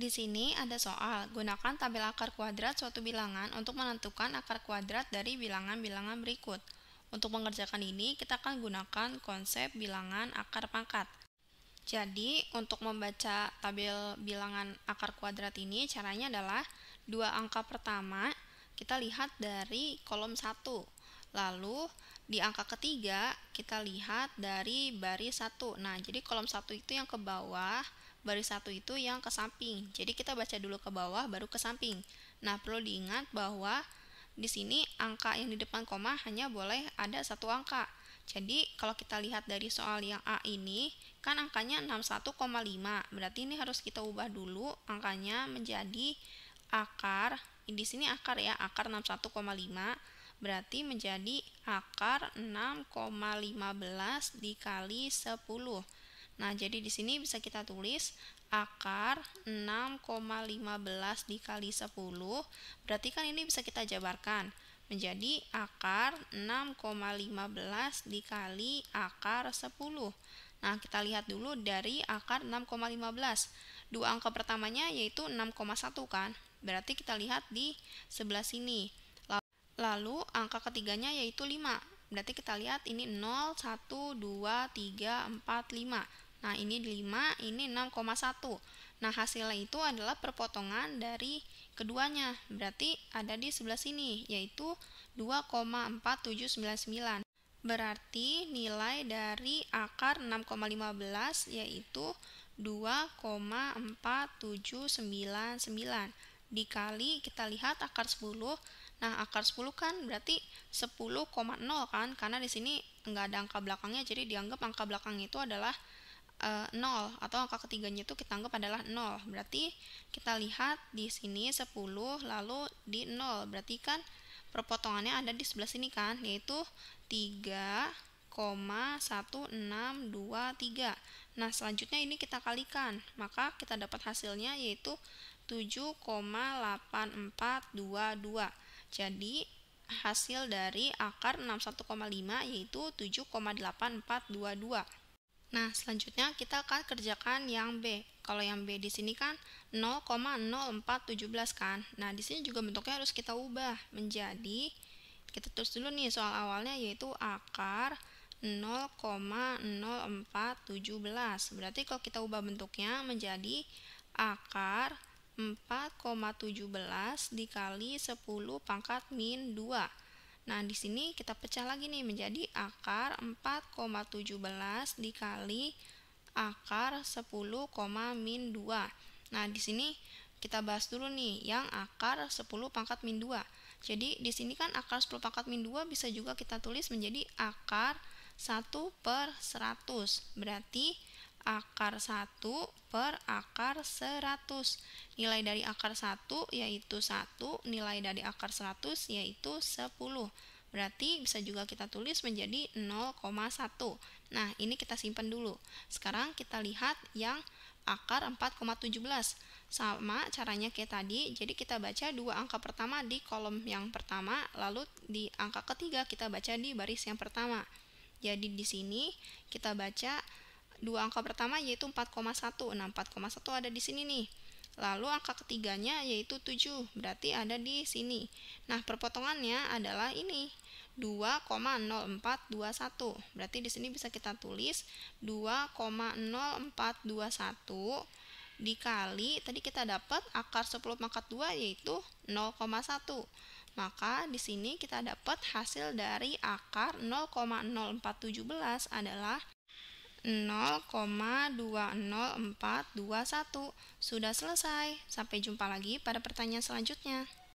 Di sini ada soal, gunakan tabel akar kuadrat suatu bilangan untuk menentukan akar kuadrat dari bilangan-bilangan berikut. Untuk mengerjakan ini, kita akan gunakan konsep bilangan akar pangkat. Jadi, untuk membaca tabel bilangan akar kuadrat ini, caranya adalah dua angka pertama kita lihat dari kolom 1. Lalu, di angka ketiga kita lihat dari baris 1. Nah, jadi kolom 1 itu yang ke bawah, baris satu itu yang ke samping. Jadi kita baca dulu ke bawah baru ke samping. Nah, perlu diingat bahwa di sini angka yang di depan koma hanya boleh ada satu angka. Jadi, kalau kita lihat dari soal yang A ini, kan angkanya 61,5. Berarti ini harus kita ubah dulu angkanya menjadi akar. Di sini akar ya, akar 61,5 berarti menjadi akar 6,15 dikali 10. Nah, jadi di sini bisa kita tulis akar 6,15 dikali 10. Berarti kan ini bisa kita jabarkan menjadi akar 6,15 dikali akar 10. Nah, kita lihat dulu dari akar 6,15. Dua angka pertamanya yaitu 6,1 kan? Berarti kita lihat di sebelah sini. Lalu angka ketiganya yaitu 5. Berarti kita lihat ini 0, 1, 2, 3, 4, 5. Nah, ini 5, ini 6,1. Nah, hasilnya itu adalah perpotongan dari keduanya. Berarti ada di sebelah sini, yaitu 2,4799. Berarti nilai dari akar 6,15 yaitu 2,4799. Dikali kita lihat akar 10. Nah, akar 10 kan berarti 10,0 kan? Karena di sini nggak ada angka belakangnya, jadi dianggap angka belakang itu adalah 0 eh, atau angka ketiganya itu kita anggap adalah 0. berarti kita lihat di sini 10 lalu di 0. berarti kan perpotongannya ada di sebelah sini kan yaitu 3,1623 nah selanjutnya ini kita kalikan maka kita dapat hasilnya yaitu 7,8422 jadi hasil dari akar 61,5 yaitu 7,8422 Nah, selanjutnya kita akan kerjakan yang B. Kalau yang B di sini kan 0,0417 kan. Nah, di sini juga bentuknya harus kita ubah menjadi kita tulis dulu nih soal awalnya yaitu akar 0,0417. Berarti kalau kita ubah bentuknya menjadi akar 4,17 dikali 10 pangkat min 2. Nah, di sini kita pecah lagi nih menjadi akar 4,17 dikali akar 10, min 2. Nah, di sini kita bahas dulu nih yang akar 10 pangkat min 2. Jadi, di sini kan akar 10 pangkat min 2 bisa juga kita tulis menjadi akar 1 per 100. Berarti akar 1 per akar 100. Nilai dari akar 1 yaitu 1, nilai dari akar 100 yaitu 10. Berarti bisa juga kita tulis menjadi 0,1. Nah, ini kita simpan dulu. Sekarang kita lihat yang akar 4,17. Sama caranya kayak tadi, jadi kita baca dua angka pertama di kolom yang pertama, lalu di angka ketiga kita baca di baris yang pertama. Jadi di sini kita baca dua angka pertama yaitu 4,1. Nah, 4,1 ada di sini nih. Lalu angka ketiganya yaitu 7, berarti ada di sini. Nah, perpotongannya adalah ini. 2,0421. Berarti di sini bisa kita tulis 2,0421 dikali tadi kita dapat akar 10 pangkat 2 yaitu 0,1. Maka di sini kita dapat hasil dari akar 0,0417 adalah satu Sudah selesai. Sampai jumpa lagi pada pertanyaan selanjutnya.